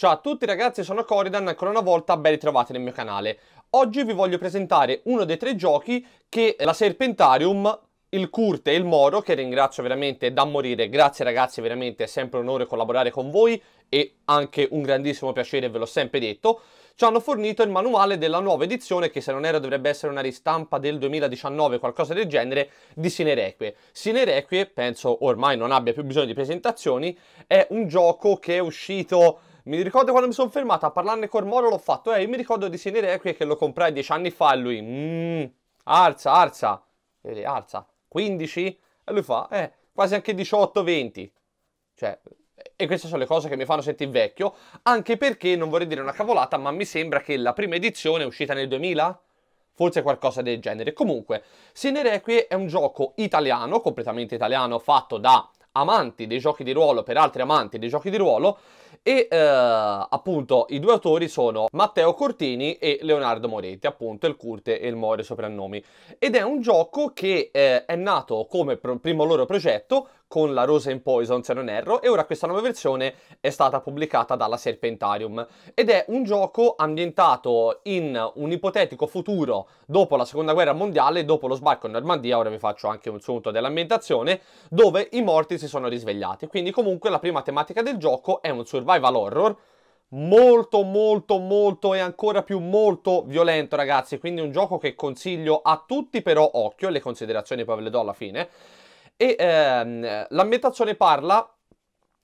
Ciao a tutti ragazzi, sono Coridan, ancora una volta ben ritrovati nel mio canale. Oggi vi voglio presentare uno dei tre giochi che la Serpentarium, il Curte e il Moro, che ringrazio veramente da morire, grazie ragazzi, veramente è sempre un onore collaborare con voi e anche un grandissimo piacere, ve l'ho sempre detto, ci hanno fornito il manuale della nuova edizione, che se non era dovrebbe essere una ristampa del 2019, qualcosa del genere, di Sinerequie. Sinerequie, penso ormai non abbia più bisogno di presentazioni, è un gioco che è uscito mi ricordo quando mi sono fermato a parlarne con Moro l'ho fatto. Eh, io mi ricordo di Sine Requie che lo comprai dieci anni fa e lui, mmm, alza, alza. Vedi, lei, alza, 15? E lui fa, eh, quasi anche 18, 20. Cioè, e queste sono le cose che mi fanno sentire vecchio, anche perché, non vorrei dire una cavolata, ma mi sembra che la prima edizione è uscita nel 2000? Forse qualcosa del genere. Comunque, Sine Requie è un gioco italiano, completamente italiano, fatto da amanti dei giochi di ruolo per altri amanti dei giochi di ruolo, e eh, appunto i due autori sono Matteo Cortini e Leonardo Moretti, appunto il Curte e il More soprannomi. Ed è un gioco che eh, è nato come pro- primo loro progetto con la Rose in Poison se non erro e ora questa nuova versione è stata pubblicata dalla Serpentarium ed è un gioco ambientato in un ipotetico futuro dopo la seconda guerra mondiale dopo lo sbarco in Normandia ora vi faccio anche un sunto dell'ambientazione dove i morti si sono risvegliati quindi comunque la prima tematica del gioco è un suo survival horror molto molto molto e ancora più molto violento ragazzi quindi un gioco che consiglio a tutti però occhio le considerazioni poi ve le do alla fine e ehm, l'ambientazione parla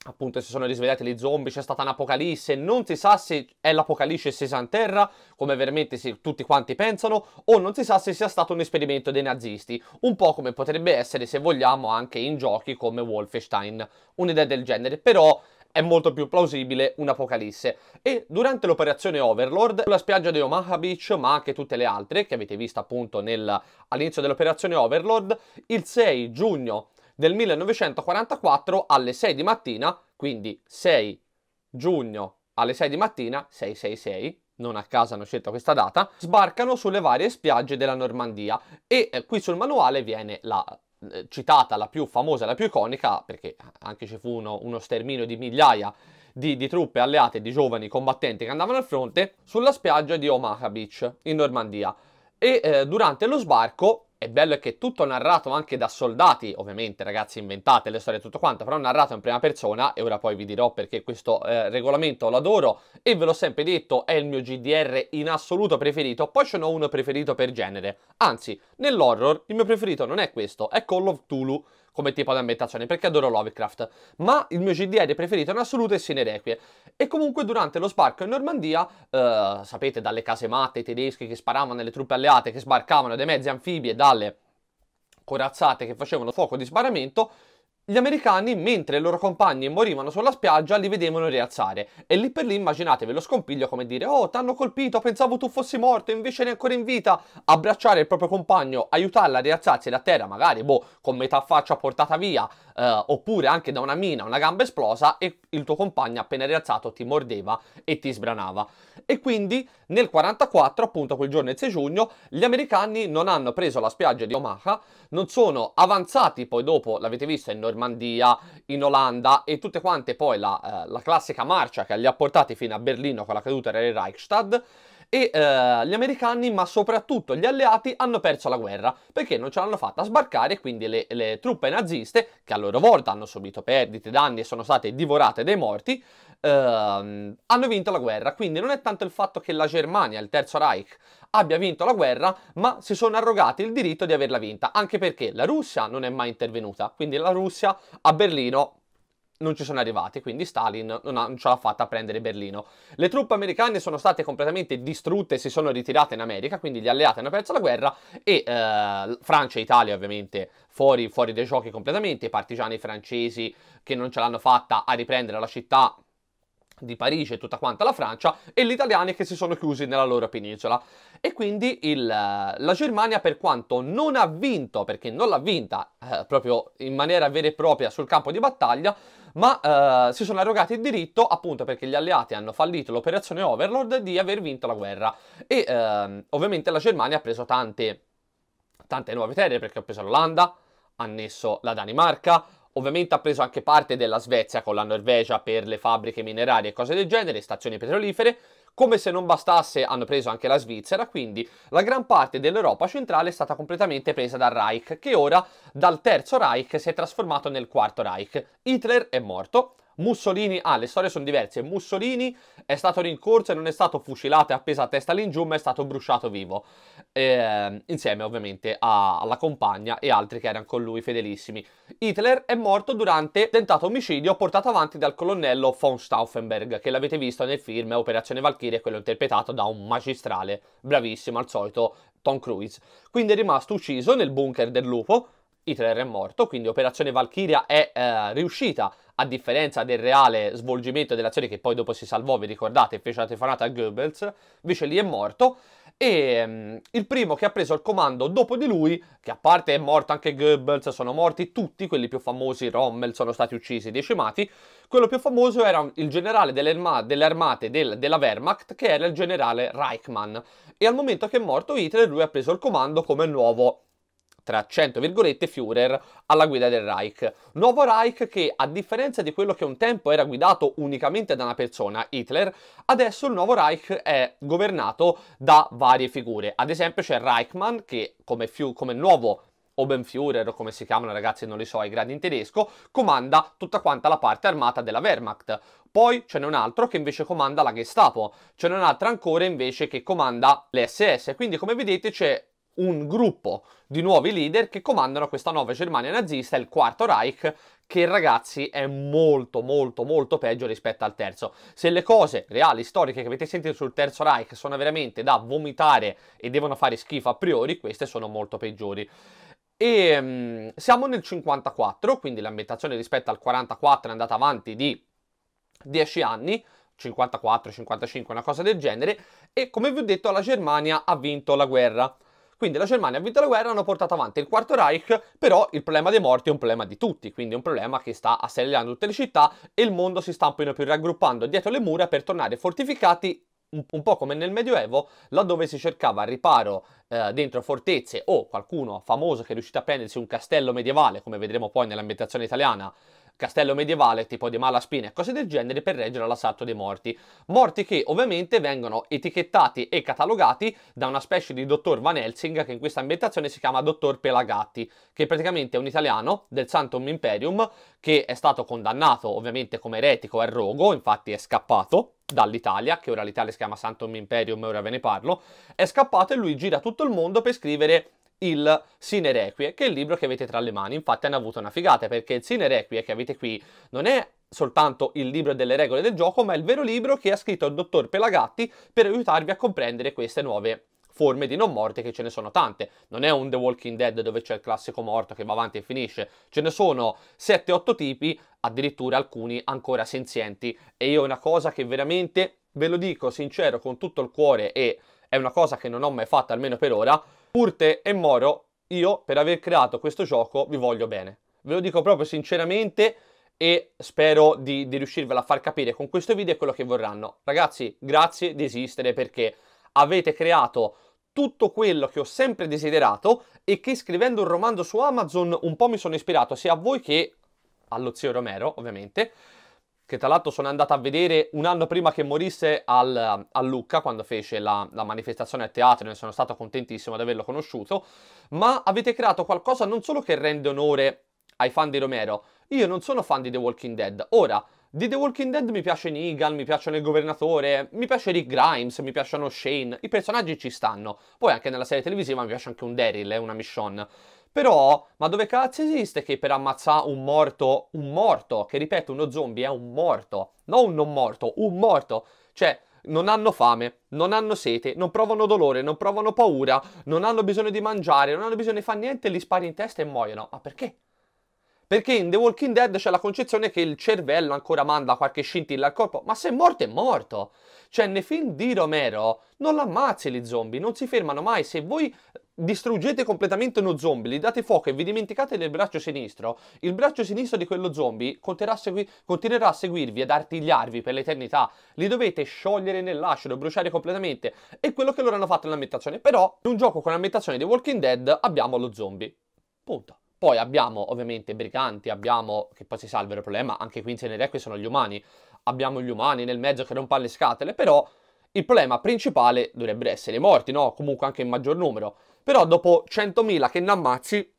appunto si sono risvegliati gli zombie, c'è stata un'apocalisse, non si sa se è l'apocalisse scesa in terra, come veramente si, tutti quanti pensano, o non si sa se sia stato un esperimento dei nazisti, un po' come potrebbe essere se vogliamo anche in giochi come Wolfenstein, un'idea del genere, però è molto più plausibile un'apocalisse. E durante l'operazione Overlord, sulla spiaggia di Omaha Beach, ma anche tutte le altre che avete visto appunto nel, all'inizio dell'operazione Overlord, il 6 giugno del 1944 alle 6 di mattina, quindi 6 giugno alle 6 di mattina, 666, non a caso hanno scelto questa data, sbarcano sulle varie spiagge della Normandia e eh, qui sul manuale viene la eh, citata, la più famosa, la più iconica, perché anche ci fu uno, uno sterminio di migliaia di, di, truppe alleate di giovani combattenti che andavano al fronte, sulla spiaggia di Omaha Beach, in Normandia. E eh, durante lo sbarco è bello è che è tutto narrato anche da soldati, ovviamente ragazzi inventate le storie e tutto quanto, però narrato in prima persona e ora poi vi dirò perché questo eh, regolamento lo adoro e ve l'ho sempre detto, è il mio GDR in assoluto preferito, poi ce n'ho uno preferito per genere, anzi nell'horror il mio preferito non è questo, è Call of Tulu come tipo di ambientazione, perché adoro Lovecraft, ma il mio GDR preferito in assoluto è Sine E comunque durante lo sbarco in Normandia, eh, sapete, dalle case matte i tedeschi che sparavano alle truppe alleate, che sbarcavano dai mezzi anfibi e dalle corazzate che facevano fuoco di sbaramento, gli americani, mentre i loro compagni morivano sulla spiaggia, li vedevano rialzare. E lì per lì immaginatevi lo scompiglio come dire «Oh, t'hanno colpito, pensavo tu fossi morto, invece eri ancora in vita!» Abbracciare il proprio compagno, aiutarla a rialzarsi da terra, magari, boh, con metà faccia portata via, eh, oppure anche da una mina, una gamba esplosa e il tuo compagno appena rialzato ti mordeva e ti sbranava. E quindi nel 44, appunto quel giorno il 6 giugno, gli americani non hanno preso la spiaggia di Omaha, non sono avanzati poi dopo, l'avete visto, in Normandia, in Olanda e tutte quante poi la, eh, la classica marcia che li ha portati fino a Berlino con la caduta del Reichstag, e eh, gli americani, ma soprattutto gli alleati, hanno perso la guerra perché non ce l'hanno fatta sbarcare quindi le, le, truppe naziste, che a loro volta hanno subito perdite, danni e sono state divorate dai morti, eh, hanno vinto la guerra. Quindi non è tanto il fatto che la Germania, il Terzo Reich, abbia vinto la guerra, ma si sono arrogati il diritto di averla vinta, anche perché la Russia non è mai intervenuta, quindi la Russia a Berlino non ci sono arrivati, quindi Stalin non, ha, non ce l'ha fatta a prendere Berlino. Le truppe americane sono state completamente distrutte e si sono ritirate in America, quindi gli alleati hanno perso la guerra e eh, Francia e Italia ovviamente fuori, fuori dai giochi completamente, i partigiani francesi che non ce l'hanno fatta a riprendere la città di Parigi e tutta quanta la Francia e gli italiani che si sono chiusi nella loro penisola e quindi il, la Germania per quanto non ha vinto perché non l'ha vinta eh, proprio in maniera vera e propria sul campo di battaglia ma eh, si sono arrogati il diritto, appunto perché gli alleati hanno fallito l'operazione Overlord, di aver vinto la guerra. E eh, ovviamente la Germania ha preso tante, tante nuove terre, perché ha preso l'Olanda, ha annesso la Danimarca, Ovviamente ha preso anche parte della Svezia con la Norvegia per le fabbriche minerarie e cose del genere, stazioni petrolifere, come se non bastasse hanno preso anche la Svizzera, quindi la gran parte dell'Europa centrale è stata completamente presa dal Reich, che ora dal terzo Reich si è trasformato nel quarto Reich. Hitler è morto, Mussolini, ah le storie sono diverse, Mussolini è stato rincorso e non è stato fucilato e appeso a testa all'ingiù ma è stato bruciato vivo, eh, insieme ovviamente a, alla compagna e altri che erano con lui fedelissimi. Hitler è morto durante tentato omicidio portato avanti dal colonnello von Stauffenberg che l'avete visto nel film Operazione Valkyrie, quello interpretato da un magistrale bravissimo al solito Tom Cruise, quindi è rimasto ucciso nel bunker del lupo Hitler è morto, quindi Operazione Valkyria è eh, riuscita, a differenza del reale svolgimento dell'azione che poi dopo si salvò, vi ricordate, fece la telefonata a Goebbels, invece lì è morto, e um, il primo che ha preso il comando dopo di lui, che a parte è morto anche Goebbels, sono morti tutti quelli più famosi, Rommel sono stati uccisi, decimati, quello più famoso era il generale delle, armate del, della Wehrmacht, che era il generale Reichmann, e al momento che è morto Hitler lui ha preso il comando come nuovo tra 100 virgolette Führer alla guida del Reich. Nuovo Reich che, a differenza di quello che un tempo era guidato unicamente da una persona, Hitler, adesso il nuovo Reich è governato da varie figure. Ad esempio c'è Reichmann che come, come nuovo Obenführer, come si chiamano ragazzi non li so, i gradi in tedesco, comanda tutta quanta la parte armata della Wehrmacht. Poi ce n'è un altro che invece comanda la Gestapo, ce n'è un altro ancora invece che comanda l'SS. Quindi come vedete c'è un gruppo di nuovi leader che comandano questa nuova Germania nazista, il quarto Reich, che ragazzi è molto molto molto peggio rispetto al terzo. Se le cose reali, storiche che avete sentito sul terzo Reich sono veramente da vomitare e devono fare schifo a priori, queste sono molto peggiori. E um, siamo nel 54, quindi l'ambientazione rispetto al 44 è andata avanti di 10 anni, 54, 55, una cosa del genere, e come vi ho detto la Germania ha vinto la guerra. Quindi la Germania ha vinto la guerra, hanno portato avanti il Quarto Reich, però il problema dei morti è un problema di tutti, quindi è un problema che sta assediando tutte le città e il mondo si sta un po' più raggruppando dietro le mura per tornare fortificati un, po' come nel Medioevo, laddove si cercava riparo eh, dentro fortezze o qualcuno famoso che è riuscito a prendersi un castello medievale, come vedremo poi nell'ambientazione italiana, castello medievale tipo di Malaspina e cose del genere per reggere l'assalto dei morti. Morti che ovviamente vengono etichettati e catalogati da una specie di dottor Van Helsing che in questa ambientazione si chiama dottor Pelagatti, che praticamente è un italiano del Santum Imperium che è stato condannato ovviamente come eretico e rogo, infatti è scappato dall'Italia, che ora l'Italia si chiama Santum Imperium, e ora ve ne parlo, è scappato e lui gira tutto il mondo per scrivere il Sine Requie, che è il libro che avete tra le mani. Infatti hanno avuto una figata, perché il Sine Requie che avete qui non è soltanto il libro delle regole del gioco, ma è il vero libro che ha scritto il dottor Pelagatti per aiutarvi a comprendere queste nuove forme di non morte che ce ne sono tante. Non è un The Walking Dead dove c'è il classico morto che va avanti e finisce, ce ne sono 7-8 tipi, addirittura alcuni ancora senzienti. E io una cosa che veramente ve lo dico sincero con tutto il cuore e è una cosa che non ho mai fatto almeno per ora, Urte e Moro, io per aver creato questo gioco vi voglio bene. Ve lo dico proprio sinceramente e spero di, di riuscirvela a far capire con questo video quello che vorranno. Ragazzi, grazie di esistere perché avete creato tutto quello che ho sempre desiderato e che scrivendo un romanzo su Amazon un po' mi sono ispirato sia a voi che allo zio Romero, ovviamente, che tra l'altro sono andato a vedere un anno prima che morisse al, a Lucca, quando fece la, la, manifestazione a teatro, ne sono stato contentissimo di averlo conosciuto, ma avete creato qualcosa non solo che rende onore ai fan di Romero, io non sono fan di The Walking Dead, ora, di The Walking Dead mi piace Negan, mi piacciono il Governatore, mi piace Rick Grimes, mi piacciono Shane, i personaggi ci stanno, poi anche nella serie televisiva mi piace anche un Daryl, è eh, una Michonne, però, ma dove cazzo esiste che per ammazzare un morto, un morto, che ripeto, uno zombie è un morto, non un non morto, un morto, cioè non hanno fame, non hanno sete, non provano dolore, non provano paura, non hanno bisogno di mangiare, non hanno bisogno di fare niente, li spari in testa e muoiono. Ma perché? Perché in The Walking Dead c'è la concezione che il cervello ancora manda qualche scintilla al corpo, ma se è morto è morto. Cioè nei film di Romero non l'ammazzi gli zombie, non si fermano mai. Se voi distruggete completamente uno zombie, gli date fuoco e vi dimenticate del braccio sinistro, il braccio sinistro di quello zombie segui- continuerà a seguirvi, ad artigliarvi per l'eternità. Li dovete sciogliere nell'acido, bruciare completamente. È quello che loro hanno fatto nell'ambientazione. Però in un gioco con l'ambientazione di Walking Dead abbiamo lo zombie. Punto. Poi abbiamo ovviamente briganti, abbiamo, che poi si sa il vero problema, anche qui in Cenereque sono gli umani, abbiamo gli umani nel mezzo che rompono le scatole, però il problema principale dovrebbero essere i morti, no? Comunque anche in maggior numero. Però dopo 100.000 che ne ammazzi,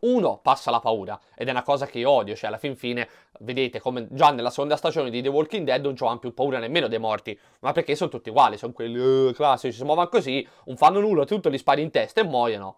uno, passa la paura, ed è una cosa che io odio, cioè alla fin fine, vedete come già nella seconda stagione di The Walking Dead non ho più paura nemmeno dei morti, ma perché sono tutti uguali, sono quelli uh, classici, si muovono così, non fanno nulla, tutto gli spari in testa e muoiono.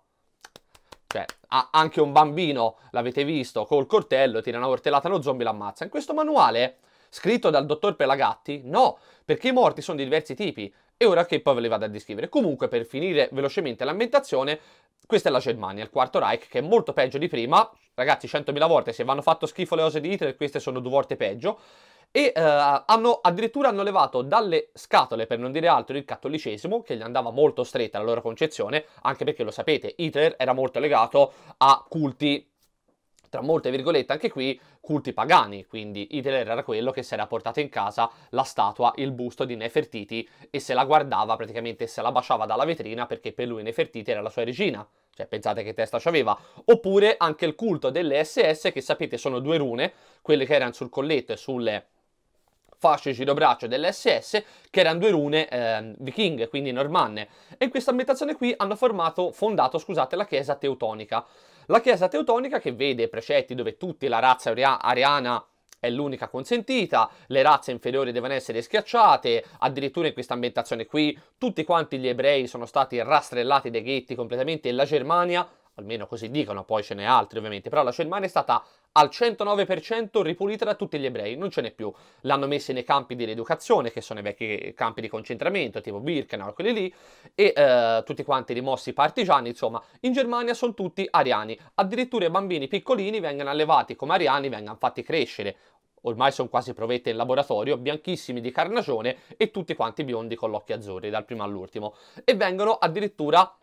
Cioè, anche un bambino, l'avete visto, col coltello, tira una coltellata allo zombie e l'ammazza. In questo manuale, scritto dal dottor Pelagatti, no, perché i morti sono di diversi tipi. E ora che poi ve li vado a descrivere. Comunque, per finire velocemente l'ambientazione, questa è la Germania, il quarto Reich, che è molto peggio di prima. Ragazzi, 100.000 volte, se vanno fatto schifo le ose di Hitler, queste sono due volte peggio e eh, hanno, addirittura hanno levato dalle scatole, per non dire altro, il cattolicesimo, che gli andava molto stretta la loro concezione, anche perché lo sapete, Hitler era molto legato a culti tra molte virgolette anche qui culti pagani, quindi Hitler era quello che si era portato in casa la statua, il busto di Nefertiti e se la guardava praticamente se la baciava dalla vetrina perché per lui Nefertiti era la sua regina, cioè pensate che testa c'aveva, oppure anche il culto delle SS che sapete sono due rune, quelle che erano sul colletto e sulle fasce girobraccio dell'SS, che erano due rune eh, vichinghe, quindi normanne. E in questa ambientazione qui hanno formato, fondato scusate, la chiesa teutonica. La chiesa teutonica che vede precetti dove tutti la razza ariana è l'unica consentita, le razze inferiori devono essere schiacciate, addirittura in questa ambientazione qui tutti quanti gli ebrei sono stati rastrellati dai ghetti completamente e la Germania almeno così dicono, poi ce n'è altri ovviamente, però la Germania è stata al 109% ripulita da tutti gli ebrei, non ce n'è più. L'hanno messa nei campi di rieducazione, che sono i vecchi campi di concentramento, tipo Birkenau, quelli lì, e eh, tutti quanti rimossi partigiani, insomma, in Germania sono tutti ariani. Addirittura i bambini piccolini vengono allevati come ariani, vengono fatti crescere. Ormai sono quasi provette in laboratorio, bianchissimi di carnagione e tutti quanti biondi con gli occhi azzurri, dal primo all'ultimo. E vengono addirittura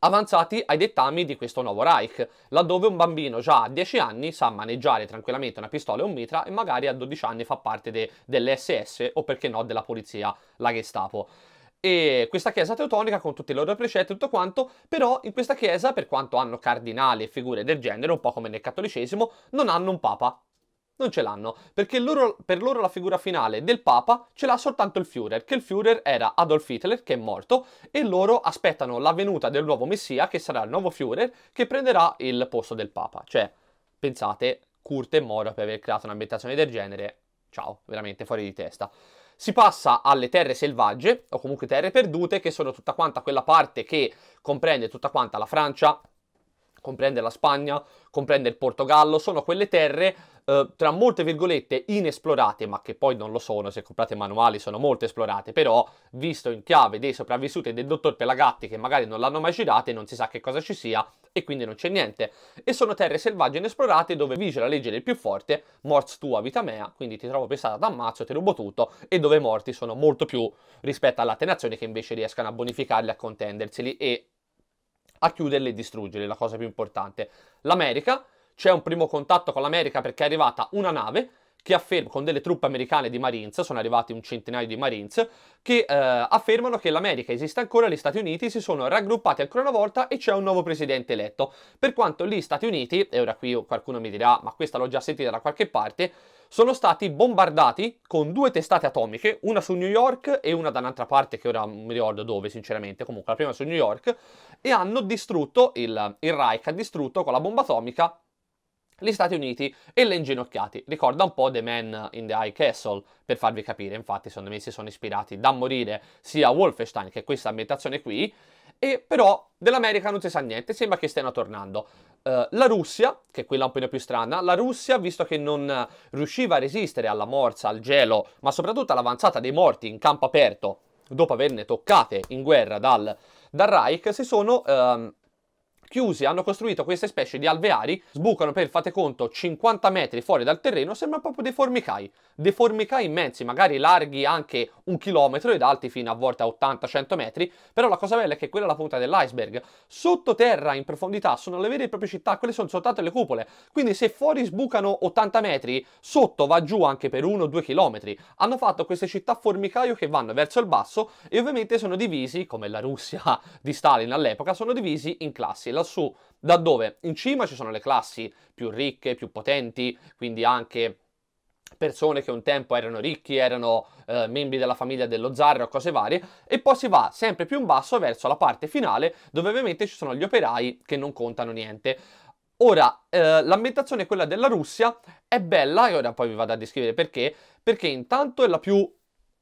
avanzati ai dettami di questo nuovo Reich, laddove un bambino già a 10 anni sa maneggiare tranquillamente una pistola e un mitra e magari a 12 anni fa parte de dell'SS o perché no della polizia, la Gestapo. E questa chiesa teutonica con tutti i loro precetti e tutto quanto, però in questa chiesa, per quanto hanno cardinali e figure del genere, un po' come nel cattolicesimo, non hanno un papa, non ce l'hanno, perché loro, per loro la figura finale del Papa ce l'ha soltanto il Führer, che il Führer era Adolf Hitler, che è morto, e loro aspettano la venuta del nuovo Messia, che sarà il nuovo Führer, che prenderà il posto del Papa. Cioè, pensate, Kurt e Mora per aver creato un'ambientazione del genere, ciao, veramente fuori di testa. Si passa alle terre selvagge, o comunque terre perdute, che sono tutta quanta quella parte che comprende tutta quanta la Francia, comprende la Spagna, comprende il Portogallo, sono quelle terre eh, tra molte virgolette inesplorate, ma che poi non lo sono, se comprate manuali sono molto esplorate, però visto in chiave dei sopravvissuti e del dottor Pelagatti che magari non l'hanno mai girate, non si sa che cosa ci sia e quindi non c'è niente. E sono terre selvagge inesplorate dove vige la legge del più forte, morts tua vita mea, quindi ti trovo pensata ad ammazzo, ti rubo tutto, e dove morti sono molto più rispetto alle altre che invece riescano a bonificarli, a contenderseli e a chiuderle e distruggerle, la cosa più importante. L'America, c'è un primo contatto con l'America perché è arrivata una nave che afferma, con delle truppe americane di Marines, sono arrivati un centinaio di Marines, che eh, affermano che l'America esiste ancora, gli Stati Uniti si sono raggruppati ancora una volta e c'è un nuovo presidente eletto. Per quanto gli Stati Uniti, e ora qui qualcuno mi dirà, ma questa l'ho già sentita da qualche parte, sono stati bombardati con due testate atomiche, una su New York e una da un'altra parte che ora non mi ricordo dove sinceramente, comunque la prima su New York, e hanno distrutto, il, il Reich ha distrutto con la bomba atomica gli Stati Uniti e le inginocchiati. Ricorda un po' The Man in the High Castle, per farvi capire, infatti secondo me si sono ispirati da morire sia Wolfenstein che questa ambientazione qui, e però dell'America non si sa niente, sembra che stiano tornando. Uh, la Russia, che è quella un po' più strana, la Russia, visto che non riusciva a resistere alla morsa, al gelo, ma soprattutto all'avanzata dei morti in campo aperto, dopo averne toccate in guerra dal, dal Reich, si sono... Uh, chiusi, hanno costruito queste specie di alveari, sbucano per, fate conto, 50 metri fuori dal terreno, sembrano proprio dei formicai, dei formicai immensi, magari larghi anche un chilometro ed alti fino a volte a 80-100 metri, però la cosa bella è che quella è la punta dell'iceberg. Sottoterra, in profondità, sono le vere e proprie città, quelle sono soltanto le cupole, quindi se fuori sbucano 80 metri, sotto va giù anche per 1-2 chilometri, Hanno fatto queste città formicaio che vanno verso il basso e ovviamente sono divisi, come la Russia di Stalin all'epoca, sono divisi in classi. La lassù, da dove in cima ci sono le classi più ricche, più potenti, quindi anche persone che un tempo erano ricchi, erano eh, membri della famiglia dello zar o cose varie, e poi si va sempre più in basso verso la parte finale, dove ovviamente ci sono gli operai che non contano niente. Ora, eh, l'ambientazione quella della Russia è bella, e ora poi vi vado a descrivere perché, perché intanto è la più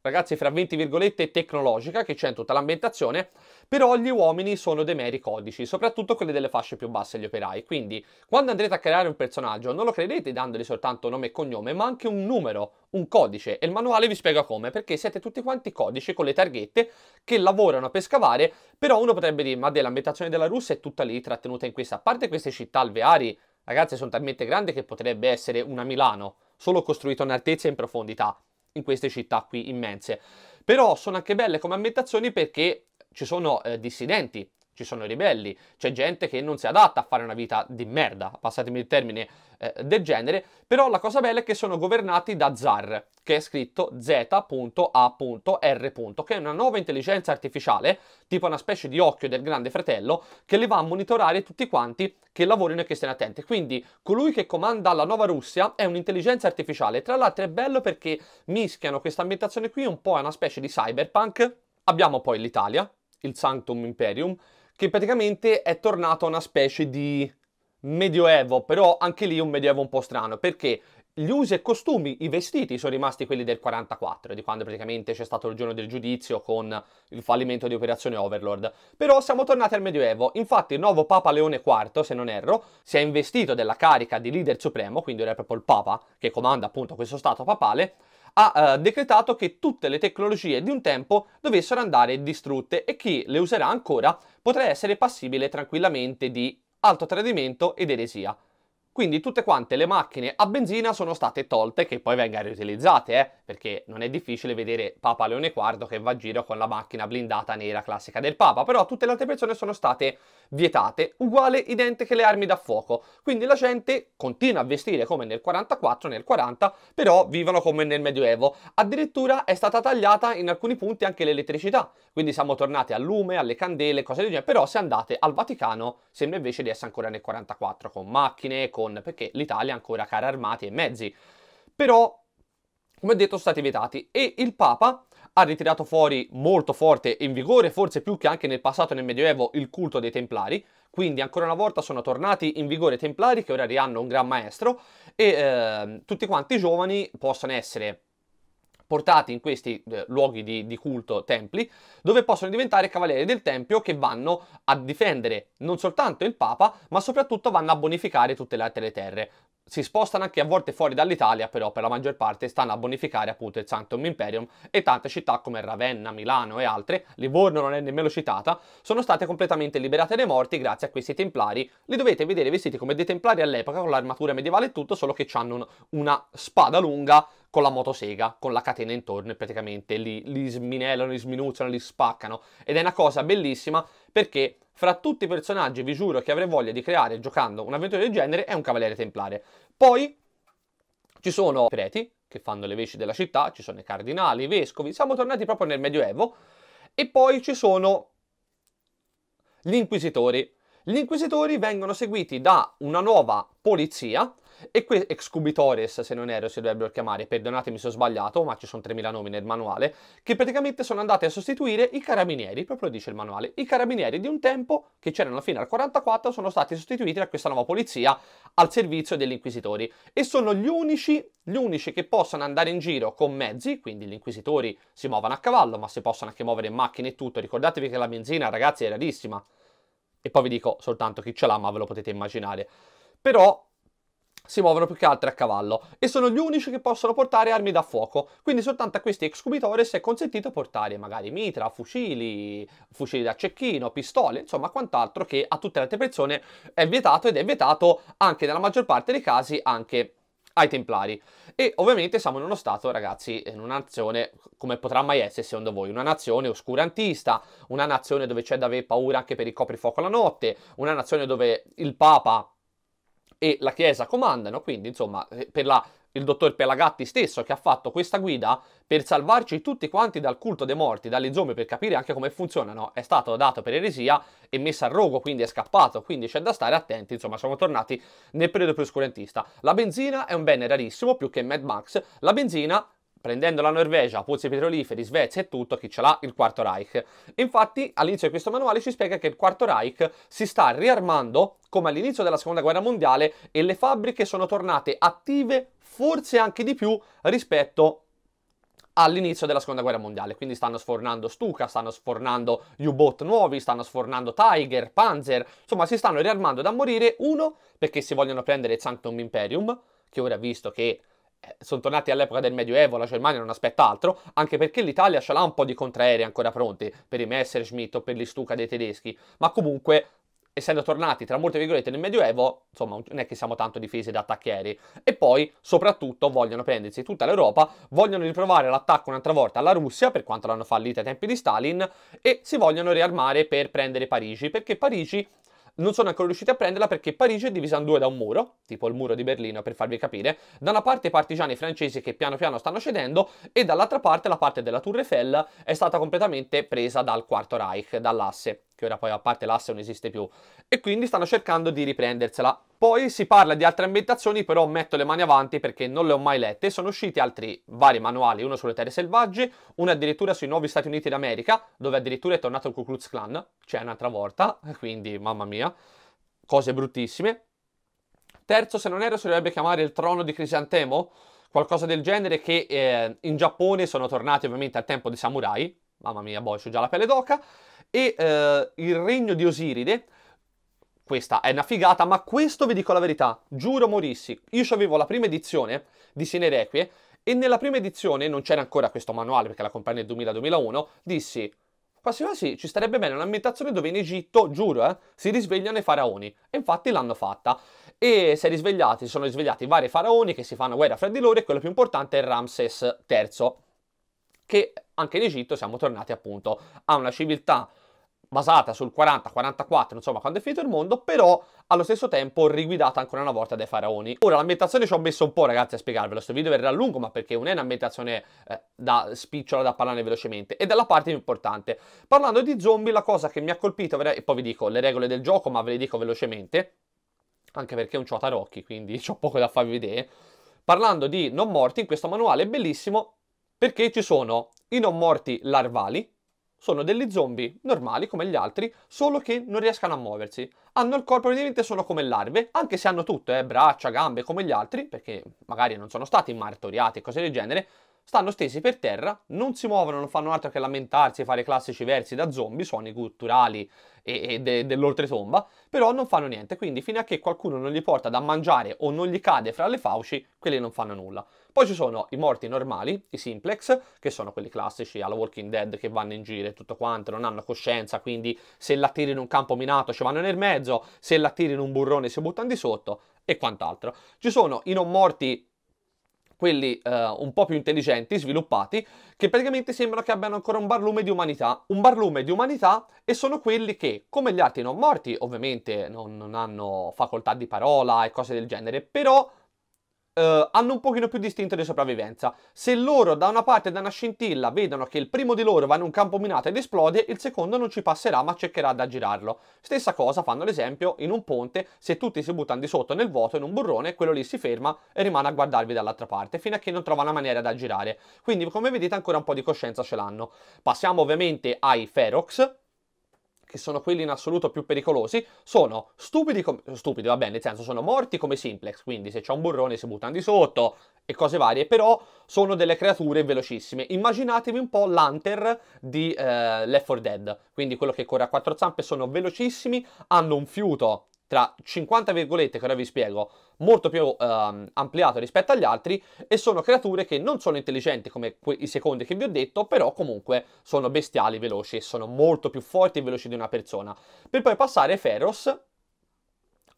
ragazzi, fra 20 virgolette, tecnologica che c'è in tutta l'ambientazione, però gli uomini sono dei meri codici, soprattutto quelli delle fasce più basse, gli operai. Quindi, quando andrete a creare un personaggio, non lo credete dandogli soltanto nome e cognome, ma anche un numero, un codice. E il manuale vi spiega come, perché siete tutti quanti codici con le targhette che lavorano per scavare, però uno potrebbe dire, ma dell'ambientazione della Russia è tutta lì trattenuta in questa, a parte queste città alveari, ragazzi, sono talmente grandi che potrebbe essere una Milano, solo costruita in altezza e in profondità in queste città qui immense. Però sono anche belle come ambientazioni perché ci sono eh, dissidenti ci sono i ribelli, c'è gente che non si adatta a fare una vita di merda, passatemi il termine eh, del genere, però la cosa bella è che sono governati da Zar, che è scritto Z.A.R. che è una nuova intelligenza artificiale, tipo una specie di occhio del grande fratello, che li va a monitorare tutti quanti che lavorino e che stiano attenti. Quindi colui che comanda la nuova Russia è un'intelligenza artificiale, tra l'altro è bello perché mischiano questa ambientazione qui un po' a una specie di cyberpunk. Abbiamo poi l'Italia, il Sanctum Imperium, che praticamente è tornato a una specie di medioevo, però anche lì un medioevo un po' strano, perché gli usi e costumi, i vestiti sono rimasti quelli del 44, di quando praticamente c'è stato il giorno del giudizio con il fallimento di operazione Overlord. Però siamo tornati al Medioevo, infatti il nuovo Papa Leone IV, se non erro, si è investito della carica di leader supremo, quindi era proprio il Papa che comanda appunto questo stato papale, ha eh, decretato che tutte le tecnologie di un tempo dovessero andare distrutte e chi le userà ancora potrei essere passibile tranquillamente di alto tradimento ed eresia. Quindi tutte quante le macchine a benzina sono state tolte che poi vengano riutilizzate, eh? perché non è difficile vedere Papa Leone IV che va a giro con la macchina blindata nera classica del Papa, però tutte le altre persone sono state vietate, uguale, identiche le armi da fuoco. Quindi la gente continua a vestire come nel 44, nel 40, però vivono come nel Medioevo. Addirittura è stata tagliata in alcuni punti anche l'elettricità, quindi siamo tornati al lume, alle candele, cose del genere, però se andate al Vaticano sembra invece di essere ancora nel 44 con macchine, con... perché l'Italia ha ancora carri armati e mezzi. Però, come detto, sono stati vietati e il Papa ha ritirato fuori molto forte in vigore, forse più che anche nel passato nel Medioevo, il culto dei Templari. Quindi ancora una volta sono tornati in vigore i Templari che ora rianno un gran maestro e eh, tutti quanti i giovani possono essere portati in questi eh, luoghi di, di, culto, templi, dove possono diventare cavalieri del tempio che vanno a difendere non soltanto il Papa, ma soprattutto vanno a bonificare tutte le altre terre. Si spostano anche a volte fuori dall'Italia, però per la maggior parte stanno a bonificare appunto il Santum Imperium e tante città come Ravenna, Milano e altre, Livorno non è nemmeno citata, sono state completamente liberate dai morti grazie a questi templari. Li dovete vedere vestiti come dei templari all'epoca con l'armatura medievale e tutto, solo che hanno una spada lunga con la motosega, con la catena intorno e praticamente li, li sminellano, li sminuzzano, li spaccano. Ed è una cosa bellissima perché fra tutti i personaggi vi giuro che avrei voglia di creare giocando un'avventura del genere è un cavaliere templare. Poi ci sono i preti che fanno le veci della città, ci sono i cardinali, i vescovi, siamo tornati proprio nel Medioevo e poi ci sono gli inquisitori. Gli inquisitori vengono seguiti da una nuova polizia e qui Excubitores, se non erro, si dovrebbero chiamare, perdonatemi se ho sbagliato, ma ci sono 3000 nomi nel manuale, che praticamente sono andati a sostituire i carabinieri, proprio dice il manuale, i carabinieri di un tempo, che c'erano fino al 44, sono stati sostituiti da questa nuova polizia al servizio degli inquisitori e sono gli unici, gli unici che possono andare in giro con mezzi, quindi gli inquisitori si muovono a cavallo, ma si possono anche muovere in macchina e tutto, ricordatevi che la benzina, ragazzi, è rarissima, e poi vi dico soltanto chi ce l'ha, ma ve lo potete immaginare. Però si muovono più che altro a cavallo e sono gli unici che possono portare armi da fuoco, quindi soltanto a questi excubitores è consentito portare magari mitra, fucili, fucili da cecchino, pistole, insomma quant'altro che a tutte le altre persone è vietato ed è vietato anche nella maggior parte dei casi anche ai templari. E ovviamente siamo in uno stato, ragazzi, in una nazione come potrà mai essere secondo voi, una nazione oscurantista, una nazione dove c'è da avere paura anche per il coprifuoco la notte, una nazione dove il Papa e la Chiesa comandano, quindi insomma eh, per la il dottor Pelagatti stesso che ha fatto questa guida per salvarci tutti quanti dal culto dei morti, dalle zombie, per capire anche come funzionano, è stato dato per eresia e messo a rogo, quindi è scappato, quindi c'è da stare attenti, insomma siamo tornati nel periodo più oscurantista. La benzina è un bene rarissimo, più che Mad Max, la benzina prendendo la Norvegia, pozzi petroliferi, Svezia e tutto, chi ce l'ha? Il Quarto Reich. Infatti all'inizio di questo manuale ci spiega che il Quarto Reich si sta riarmando come all'inizio della Seconda Guerra Mondiale e le fabbriche sono tornate attive forse anche di più rispetto all'inizio della seconda guerra mondiale, quindi stanno sfornando Stuka, stanno sfornando U-Boat nuovi, stanno sfornando Tiger, Panzer, insomma si stanno riarmando da morire, uno perché si vogliono prendere il Sanctum Imperium, che ora visto che eh, sono tornati all'epoca del Medioevo, la Germania non aspetta altro, anche perché l'Italia ce l'ha un po' di contraerei ancora pronti per i Messerschmitt o per gli Stuka dei tedeschi, ma comunque essendo tornati tra molte virgolette nel Medioevo, insomma non è che siamo tanto difesi da attacchieri. E poi, soprattutto, vogliono prendersi tutta l'Europa, vogliono riprovare l'attacco un'altra volta alla Russia, per quanto l'hanno fallita ai tempi di Stalin, e si vogliono riarmare per prendere Parigi, perché Parigi non sono ancora riusciti a prenderla perché Parigi è divisa in due da un muro, tipo il muro di Berlino per farvi capire, da una parte i partigiani francesi che piano piano stanno cedendo e dall'altra parte la parte della Tour Eiffel è stata completamente presa dal Quarto Reich, dall'asse che ora poi a parte l'asse non esiste più, e quindi stanno cercando di riprendersela. Poi si parla di altre ambientazioni, però metto le mani avanti perché non le ho mai lette. Sono usciti altri vari manuali, uno sulle terre selvagge, uno addirittura sui nuovi Stati Uniti d'America, dove addirittura è tornato il Ku Klux Klan, c'è un'altra volta, quindi mamma mia, cose bruttissime. Terzo, se non erro, si dovrebbe chiamare il trono di Crisantemo, qualcosa del genere che eh, in Giappone sono tornati ovviamente al tempo dei samurai, mamma mia, boh, ho già la pelle d'oca e eh, il regno di Osiride. Questa è una figata, ma questo vi dico la verità, giuro morissi. Io avevo la prima edizione di Sinerequie e nella prima edizione, non c'era ancora questo manuale perché la compagna nel 2000-2001, dissi quasi quasi ci starebbe bene un'ambientazione dove in Egitto, giuro, eh, si risvegliano i faraoni. E infatti l'hanno fatta. E si, si sono risvegliati vari faraoni che si fanno guerra fra di loro e quello più importante è Ramses III, che anche in Egitto siamo tornati appunto a una civiltà basata sul 40-44, insomma, quando è finito il mondo, però allo stesso tempo riguidata ancora una volta dai faraoni. Ora, l'ambientazione ci ho messo un po', ragazzi, a spiegarvelo, questo video verrà lungo, ma perché non è un'ambientazione eh, da spicciola da parlare velocemente, ed è la parte importante. Parlando di zombie, la cosa che mi ha colpito, e poi vi dico le regole del gioco, ma ve le dico velocemente, anche perché è un ciotarocchi, quindi ho poco da farvi vedere, parlando di non morti, in questo manuale è bellissimo, perché ci sono i non morti larvali, sono degli zombie, normali come gli altri, solo che non riescano a muoversi. Hanno il corpo praticamente sono come larve, anche se hanno tutto, eh, braccia, gambe come gli altri, perché magari non sono stati martoriati e cose del genere, stanno stesi per terra, non si muovono, non fanno altro che lamentarsi e fare i classici versi da zombie, suoni culturali e, e de, dell'oltretomba, però non fanno niente, quindi fino a che qualcuno non gli porta da mangiare o non gli cade fra le fauci, quelli non fanno nulla. Poi ci sono i morti normali, i simplex, che sono quelli classici alla Walking Dead che vanno in giro e tutto quanto, non hanno coscienza, quindi se la tiri in un campo minato ci vanno nel mezzo, se la tiri in un burrone si buttano di sotto e quant'altro. Ci sono i non morti quelli eh, un po' più intelligenti, sviluppati, che praticamente sembrano che abbiano ancora un barlume di umanità, un barlume di umanità e sono quelli che, come gli altri non morti, ovviamente non, non hanno facoltà di parola e cose del genere, però eh, hanno un pochino più di istinto di sopravvivenza. Se loro da una parte da una scintilla vedono che il primo di loro va in un campo minato ed esplode, il secondo non ci passerà ma cercherà di aggirarlo. Stessa cosa fanno l'esempio in un ponte, se tutti si buttano di sotto nel vuoto in un burrone, quello lì si ferma e rimane a guardarvi dall'altra parte fino a che non trova una maniera da girare. Quindi come vedete ancora un po' di coscienza ce l'hanno. Passiamo ovviamente ai Ferox che sono quelli in assoluto più pericolosi, sono stupidi, come... stupidi, va bene, nel senso sono morti come simplex, quindi se c'è un burrone si buttano di sotto e cose varie, però sono delle creature velocissime. Immaginatevi un po' l'hunter di eh, Left 4 Dead, quindi quello che corre a quattro zampe, sono velocissimi, hanno un fiuto tra 50 virgolette che ora vi spiego, molto più ehm, ampliato rispetto agli altri e sono creature che non sono intelligenti come i secondi che vi ho detto, però comunque sono bestiali, veloci e sono molto più forti e veloci di una persona. Per poi passare ai Feros,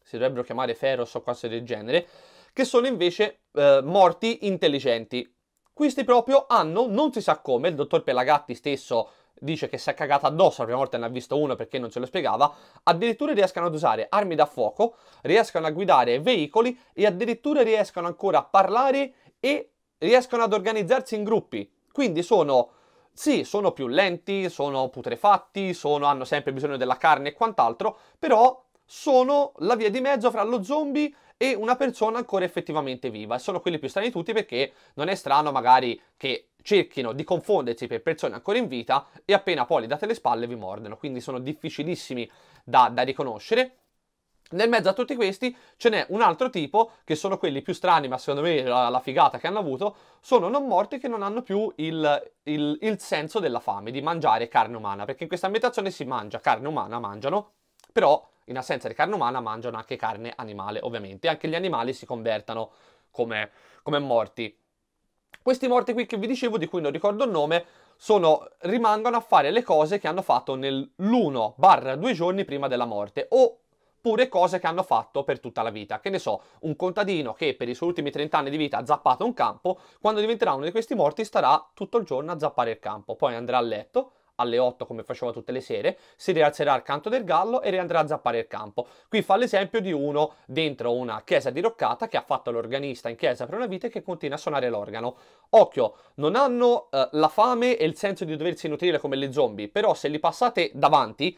si dovrebbero chiamare Feros o cose del genere, che sono invece eh, morti intelligenti. Questi proprio hanno, non si sa come, il dottor Pelagatti stesso dice che si è cagata addosso la prima volta ne ha visto uno perché non ce lo spiegava, addirittura riescano ad usare armi da fuoco, riescono a guidare veicoli e addirittura riescono ancora a parlare e riescono ad organizzarsi in gruppi. Quindi sono, sì, sono più lenti, sono putrefatti, sono, hanno sempre bisogno della carne e quant'altro, però sono la via di mezzo fra lo zombie e una persona ancora effettivamente viva. E sono quelli più strani di tutti perché non è strano magari che cerchino di confondersi per persone ancora in vita e appena poi li date le spalle vi mordono, quindi sono difficilissimi da, da riconoscere. Nel mezzo a tutti questi ce n'è un altro tipo, che sono quelli più strani, ma secondo me la, la figata che hanno avuto, sono non morti che non hanno più il, il, il senso della fame, di mangiare carne umana, perché in questa ambientazione si mangia carne umana, mangiano, però in assenza di carne umana mangiano anche carne animale, ovviamente, anche gli animali si convertano come, come morti. Questi morti qui che vi dicevo, di cui non ricordo il nome, sono, rimangono a fare le cose che hanno fatto nell'1 barra 2 giorni prima della morte oppure cose che hanno fatto per tutta la vita. Che ne so, un contadino che per i suoi ultimi 30 anni di vita ha zappato un campo, quando diventerà uno di questi morti starà tutto il giorno a zappare il campo, poi andrà a letto, alle 8 come faceva tutte le sere, si rialzerà al canto del gallo e riandrà a zappare il campo. Qui fa l'esempio di uno dentro una chiesa diroccata che ha fatto l'organista in chiesa per una vita e che continua a suonare l'organo. Occhio, non hanno eh, la fame e il senso di doversi nutrire come le zombie, però se li passate davanti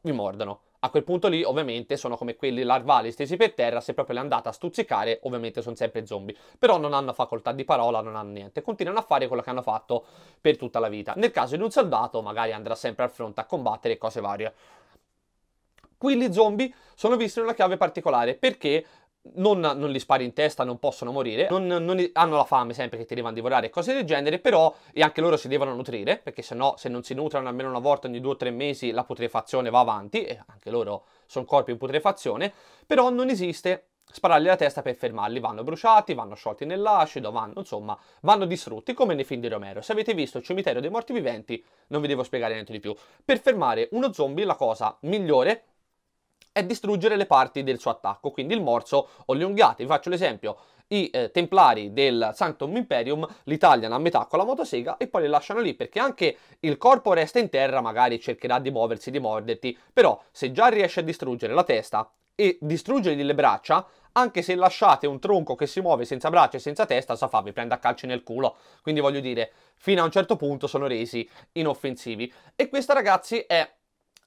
vi mordono. A quel punto lì ovviamente sono come quelli larvali stesi per terra, se proprio le andata a stuzzicare ovviamente sono sempre zombie, però non hanno facoltà di parola, non hanno niente, continuano a fare quello che hanno fatto per tutta la vita. Nel caso di un soldato magari andrà sempre al fronte a combattere e cose varie. Qui gli zombie sono visti in una chiave particolare perché non, non li spari in testa, non possono morire, non, non, hanno la fame sempre che ti devono divorare e cose del genere, però e anche loro si devono nutrire, perché se no se non si nutrono almeno una volta ogni due o tre mesi la putrefazione va avanti, e anche loro sono corpi in putrefazione, però non esiste sparargli la testa per fermarli, vanno bruciati, vanno sciolti nell'acido, vanno, insomma, vanno distrutti come nei film di Romero. Se avete visto il cimitero dei morti viventi, non vi devo spiegare niente di più. Per fermare uno zombie la cosa migliore è distruggere le parti del suo attacco, quindi il morso o le unghiate. Vi faccio l'esempio, i eh, templari del Sanctum Imperium li tagliano a metà con la motosega e poi li lasciano lì perché anche il corpo resta in terra, magari cercherà di muoversi, di morderti, però se già riesce a distruggere la testa e distruggergli le braccia, anche se lasciate un tronco che si muove senza braccia e senza testa, sa fa, vi prende a calci nel culo. Quindi voglio dire, fino a un certo punto sono resi inoffensivi. E questa, ragazzi, è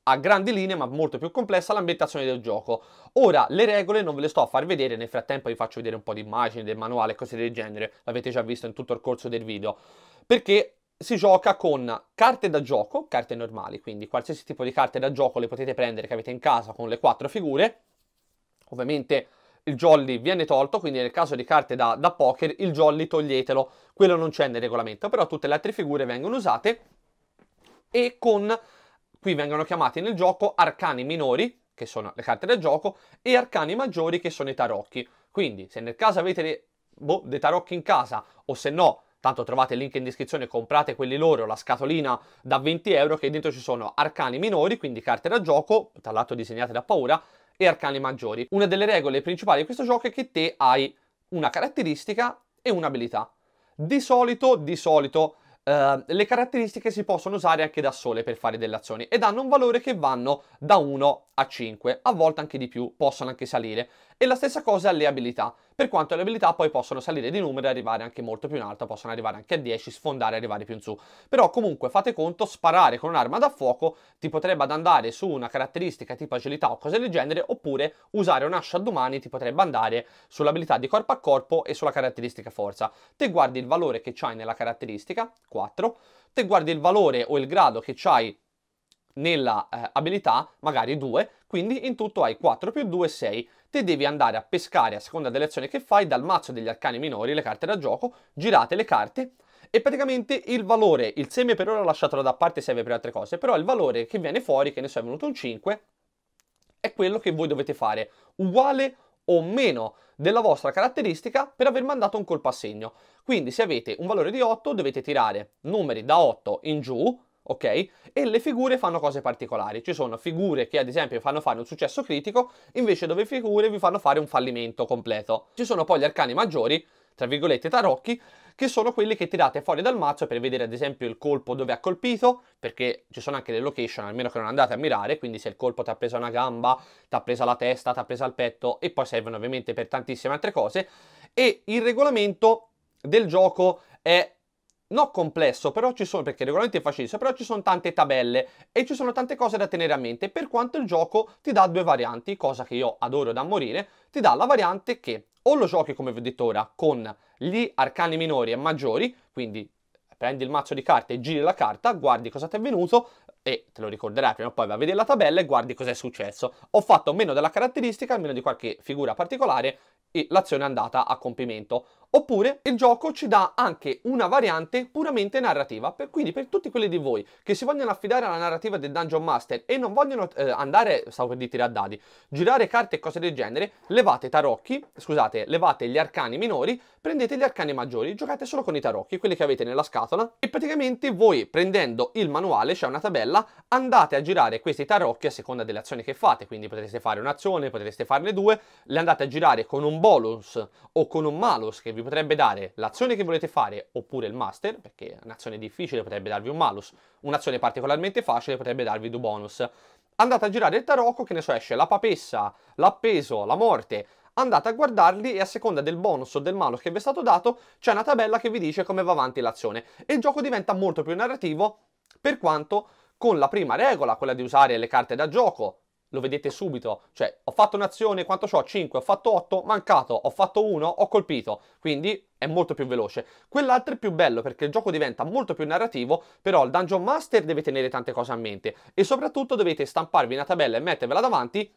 a grandi linee, ma molto più complessa, l'ambientazione del gioco. Ora, le regole non ve le sto a far vedere, nel frattempo vi faccio vedere un po' di immagini del manuale e cose del genere, l'avete già visto in tutto il corso del video, perché si gioca con carte da gioco, carte normali, quindi qualsiasi tipo di carte da gioco le potete prendere che avete in casa con le quattro figure, ovviamente il jolly viene tolto, quindi nel caso di carte da, da poker il jolly toglietelo, quello non c'è nel regolamento, però tutte le altre figure vengono usate e con qui vengono chiamati nel gioco arcani minori, che sono le carte del gioco, e arcani maggiori, che sono i tarocchi. Quindi, se nel caso avete dei, boh, dei tarocchi in casa, o se no, tanto trovate il link in descrizione, comprate quelli loro, la scatolina da 20 euro, che dentro ci sono arcani minori, quindi carte da gioco, tra l'altro disegnate da paura, e arcani maggiori. Una delle regole principali di questo gioco è che te hai una caratteristica e un'abilità. Di solito, di solito, eh, le caratteristiche si possono usare anche da sole per fare delle azioni ed hanno un valore che vanno da 1 a 5, a volte anche di più, possono anche salire. E la stessa cosa alle abilità, per quanto le abilità poi possono salire di numero e arrivare anche molto più in alto, possono arrivare anche a 10, sfondare e arrivare più in su. Però comunque fate conto, sparare con un'arma da fuoco ti potrebbe andare su una caratteristica tipo agilità o cose del genere, oppure usare un'ascia ad umani ti potrebbe andare sull'abilità di corpo a corpo e sulla caratteristica forza. Te guardi il valore che c'hai nella caratteristica, 4, te guardi il valore o il grado che c'hai nella eh, abilità, magari 2, quindi in tutto hai 4 più 2, 6 te devi andare a pescare a seconda delle azioni che fai dal mazzo degli arcani minori, le carte da gioco, girate le carte e praticamente il valore, il seme per ora lasciatelo da parte serve per altre cose, però il valore che viene fuori, che ne so è venuto un 5, è quello che voi dovete fare, uguale o meno della vostra caratteristica per aver mandato un colpo a segno. Quindi se avete un valore di 8 dovete tirare numeri da 8 in giù, ok? E le figure fanno cose particolari, ci sono figure che ad esempio vi fanno fare un successo critico, invece dove figure vi fanno fare un fallimento completo. Ci sono poi gli arcani maggiori, tra virgolette tarocchi, che sono quelli che tirate fuori dal mazzo per vedere ad esempio il colpo dove ha colpito, perché ci sono anche le location, almeno che non andate a mirare, quindi se il colpo ti ha preso una gamba, ti ha preso la testa, ti ha preso il petto, e poi servono ovviamente per tantissime altre cose, e il regolamento del gioco è non complesso, però ci sono, perché il regolamento è facilissimo, però ci sono tante tabelle e ci sono tante cose da tenere a mente, per quanto il gioco ti dà due varianti, cosa che io adoro da morire, ti dà la variante che o lo giochi, come vi ho detto ora, con gli arcani minori e maggiori, quindi prendi il mazzo di carte, giri la carta, guardi cosa ti è venuto e te lo ricorderai prima o poi vai a vedere la tabella e guardi cosa è successo. Ho fatto meno della caratteristica, meno di qualche figura particolare e l'azione è andata a compimento. Oppure il gioco ci dà anche una variante puramente narrativa, per, quindi per tutti quelli di voi che si vogliono affidare alla narrativa del Dungeon Master e non vogliono eh, andare, stavo per dire a dadi, girare carte e cose del genere, levate i tarocchi, scusate, levate gli arcani minori, prendete gli arcani maggiori, giocate solo con i tarocchi, quelli che avete nella scatola e praticamente voi prendendo il manuale, cioè una tabella, andate a girare questi tarocchi a seconda delle azioni che fate, quindi potreste fare un'azione, potreste farne due, le andate a girare con un bonus o con un malus che vi vi potrebbe dare l'azione che volete fare oppure il master, perché un'azione difficile potrebbe darvi un malus, un'azione particolarmente facile potrebbe darvi due bonus. Andate a girare il tarocco, che ne so, esce la papessa, l'appeso, la morte, andate a guardarli e a seconda del bonus o del malus che vi è stato dato c'è una tabella che vi dice come va avanti l'azione e il gioco diventa molto più narrativo per quanto con la prima regola, quella di usare le carte da gioco, lo vedete subito, cioè ho fatto un'azione, quanto ho? 5, ho fatto 8, mancato, ho fatto 1, ho colpito, quindi è molto più veloce. Quell'altro è più bello perché il gioco diventa molto più narrativo, però il Dungeon Master deve tenere tante cose a mente e soprattutto dovete stamparvi una tabella e mettervela davanti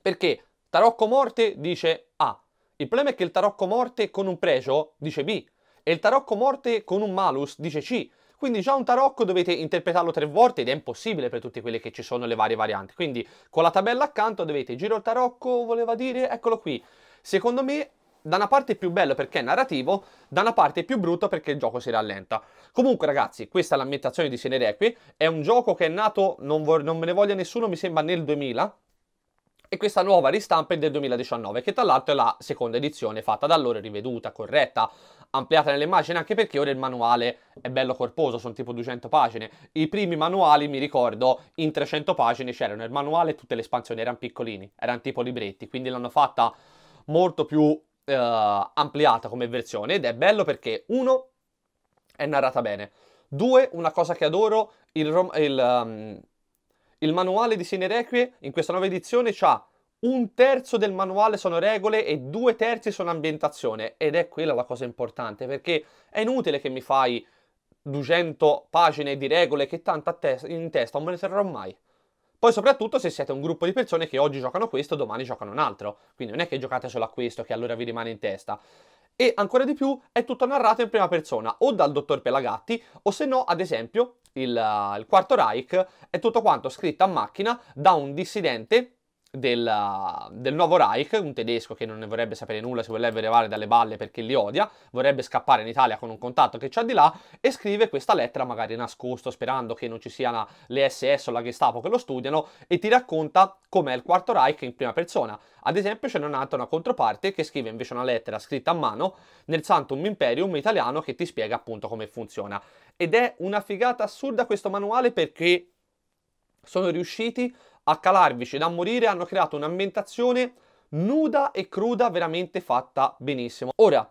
perché Tarocco Morte dice A, il problema è che il Tarocco Morte con un pregio dice B e il Tarocco Morte con un malus dice C, quindi già un tarocco dovete interpretarlo tre volte ed è impossibile per tutte quelle che ci sono le varie varianti. Quindi con la tabella accanto dovete giro il tarocco, voleva dire, eccolo qui. Secondo me da una parte è più bello perché è narrativo, da una parte è più brutto perché il gioco si rallenta. Comunque ragazzi, questa è l'ambientazione di Sinerequi, è un gioco che è nato, non, non me ne voglia nessuno, mi sembra nel 2000, e questa nuova ristampa è del 2019, che tra l'altro è la seconda edizione fatta da allora, riveduta, corretta, ampliata nelle immagini, anche perché ora il manuale è bello corposo, sono tipo 200 pagine. I primi manuali, mi ricordo, in 300 pagine c'erano il manuale e tutte le espansioni, erano piccolini, erano tipo libretti, quindi l'hanno fatta molto più eh, ampliata come versione ed è bello perché uno è narrata bene. Due, una cosa che adoro, il, il, um, il manuale di Sine Requie in questa nuova edizione ha un terzo del manuale sono regole e due terzi sono ambientazione ed è quella la cosa importante perché è inutile che mi fai 200 pagine di regole che tanto in testa non me ne terrò mai. Poi soprattutto se siete un gruppo di persone che oggi giocano questo, domani giocano un altro, quindi non è che giocate solo a questo che allora vi rimane in testa. E ancora di più è tutto narrato in prima persona, o dal dottor Pelagatti, o se no, ad esempio, il, il quarto Reich è tutto quanto scritto a macchina da un dissidente della, del nuovo Reich, un tedesco che non ne vorrebbe sapere nulla, si vorrebbe levare dalle balle perché li odia, vorrebbe scappare in Italia con un contatto che c'ha di là e scrive questa lettera magari nascosto sperando che non ci siano le SS o la Gestapo che lo studiano e ti racconta com'è il quarto Reich in prima persona. Ad esempio c'è un'altra una controparte che scrive invece una lettera scritta a mano nel Santum Imperium italiano che ti spiega appunto come funziona. Ed è una figata assurda questo manuale perché sono riusciti a calarvici da morire hanno creato un'ambientazione nuda e cruda veramente fatta benissimo. Ora,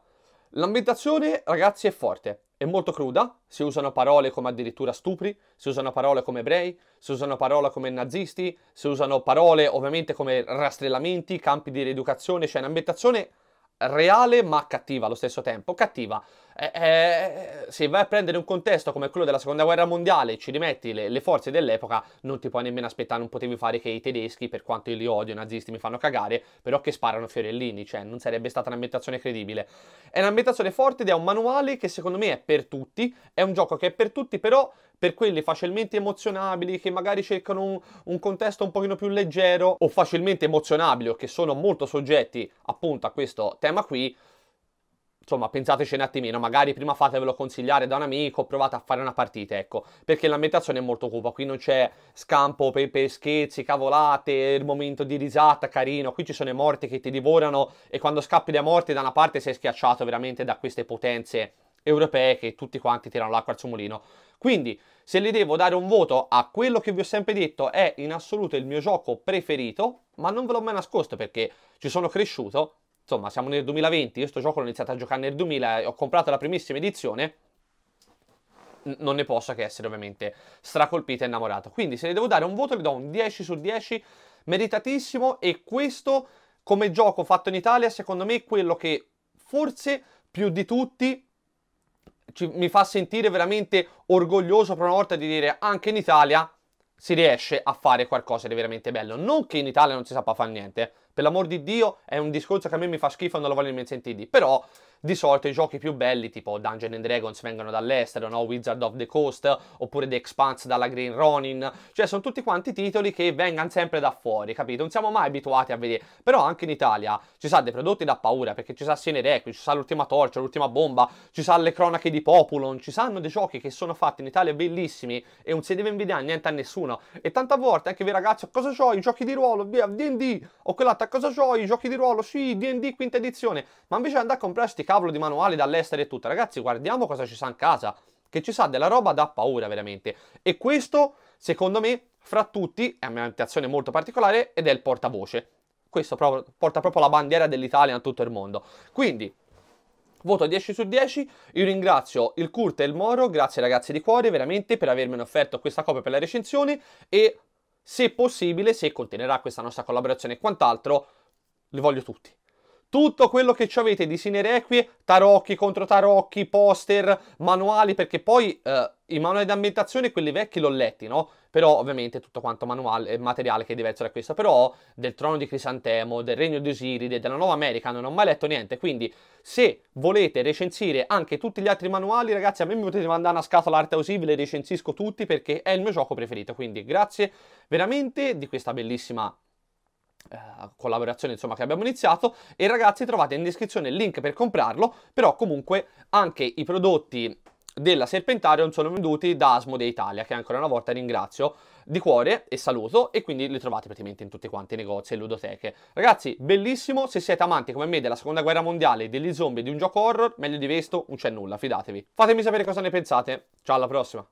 l'ambientazione ragazzi è forte, è molto cruda, si usano parole come addirittura stupri, si usano parole come ebrei, si usano parole come nazisti, si usano parole ovviamente come rastrellamenti, campi di rieducazione, cioè un'ambientazione reale ma cattiva allo stesso tempo. Cattiva. Eh, eh, se vai a prendere un contesto come quello della seconda guerra mondiale e ci rimetti le, le, forze dell'epoca, non ti puoi nemmeno aspettare, non potevi fare che i tedeschi, per quanto io li odio, i nazisti mi fanno cagare, però che sparano fiorellini, cioè non sarebbe stata un'ambientazione credibile. È un'ambientazione forte ed è un manuale che secondo me è per tutti, è un gioco che è per tutti, però per quelli facilmente emozionabili che magari cercano un, un, contesto un pochino più leggero o facilmente emozionabili o che sono molto soggetti appunto a questo tema qui, insomma pensateci un attimino, magari prima fatevelo consigliare da un amico, provate a fare una partita, ecco, perché l'ambientazione è molto cupa, qui non c'è scampo per, per, scherzi, cavolate, il momento di risata carino, qui ci sono i morti che ti divorano e quando scappi da morti da una parte sei schiacciato veramente da queste potenze europee che tutti quanti tirano l'acqua al suo mulino. Quindi, se le devo dare un voto a quello che vi ho sempre detto è in assoluto il mio gioco preferito, ma non ve l'ho mai nascosto perché ci sono cresciuto, insomma siamo nel 2020, io sto gioco l'ho iniziato a giocare nel 2000 e ho comprato la primissima edizione, non ne posso che essere ovviamente stracolpito e innamorato. Quindi se le devo dare un voto, le do un 10 su 10, meritatissimo e questo come gioco fatto in Italia secondo me è quello che forse più di tutti ci, mi fa sentire veramente orgoglioso per una volta di dire anche in Italia si riesce a fare qualcosa di veramente bello. Non che in Italia non si sappia fare niente, per l'amor di Dio è un discorso che a me mi fa schifo e non lo voglio nemmeno sentire, però di solito i giochi più belli tipo Dungeon and Dragons vengono dall'estero, no? Wizard of the Coast oppure The Expanse dalla Green Ronin, cioè sono tutti quanti titoli che vengono sempre da fuori, capito? Non siamo mai abituati a vedere, però anche in Italia ci sa dei prodotti da paura perché ci sa Siene Requi, ci sa l'ultima torcia, l'ultima bomba, ci sa le cronache di Populon, ci sanno dei giochi che sono fatti in Italia bellissimi e non si deve invidiare niente a nessuno e tante volte anche vi ragazzi, cosa c'ho? I giochi di ruolo, via, D&D, o quell'altra cosa c'ho? I giochi di ruolo, sì, D&D quinta edizione, ma invece andare a comprarsi cavolo di manuali dall'estero e tutto. Ragazzi, guardiamo cosa ci sa in casa, che ci sa della roba da paura veramente. E questo, secondo me, fra tutti, è un'ambientazione molto particolare ed è il portavoce. Questo pro- porta proprio la bandiera dell'Italia in tutto il mondo. Quindi, voto 10 su 10. Io ringrazio il Kurt e il Moro, grazie ragazzi di cuore veramente per avermi offerto questa copia per la recensione e se possibile, se continuerà questa nostra collaborazione e quant'altro, li voglio tutti tutto quello che ci avete di Sine Requie, tarocchi contro tarocchi, poster, manuali, perché poi eh, i manuali di ambientazione, quelli vecchi, l'ho letti, no? Però ovviamente tutto quanto manuale, eh, materiale che è diverso da questo, però del Trono di Crisantemo, del Regno di Osiride, della Nuova America, non ho mai letto niente, quindi se volete recensire anche tutti gli altri manuali, ragazzi, a me mi potete mandare una scatola arte ausibile, recensisco tutti perché è il mio gioco preferito, quindi grazie veramente di questa bellissima eh, collaborazione insomma che abbiamo iniziato e ragazzi trovate in descrizione il link per comprarlo però comunque anche i prodotti della Serpentarion sono venduti da Asmode Italia che ancora una volta ringrazio di cuore e saluto e quindi li trovate praticamente in tutti quanti i negozi e ludoteche. Ragazzi, bellissimo, se siete amanti come me della seconda guerra mondiale, degli zombie, di un gioco horror, meglio di questo, non c'è nulla, fidatevi. Fatemi sapere cosa ne pensate, ciao alla prossima!